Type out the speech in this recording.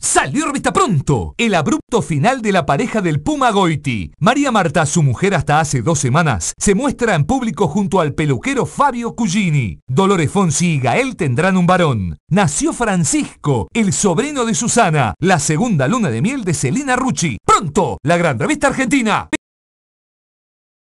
Salió revista pronto el abrupto final de la pareja del Puma Goiti. María Marta, su mujer hasta hace dos semanas, se muestra en público junto al peluquero Fabio Cugini. Dolores Fonsi y Gael tendrán un varón. Nació Francisco, el sobrino de Susana, la segunda luna de miel de Celina Rucci. Pronto, la gran revista argentina.